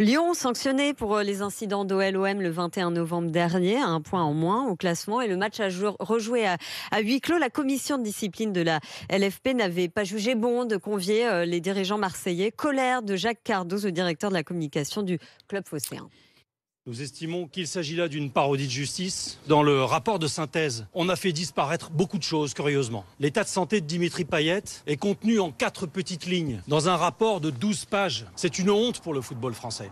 Lyon sanctionné pour euh, les incidents d'OLOM le 21 novembre dernier, un point en moins au classement et le match a rejoué à, huis clos. La commission de discipline de la LFP n'avait pas jugé bon de convier euh, les dirigeants marseillais. Colère de Jacques Cardoz, le directeur de la communication du club phocéen. Nous estimons qu'il s'agit là d'une parodie de justice. Dans le rapport de synthèse, on a fait disparaître beaucoup de choses, curieusement. L'état de santé de Dimitri Payet est contenu en quatre petites lignes, dans un rapport de 12 pages. C'est une honte pour le football français.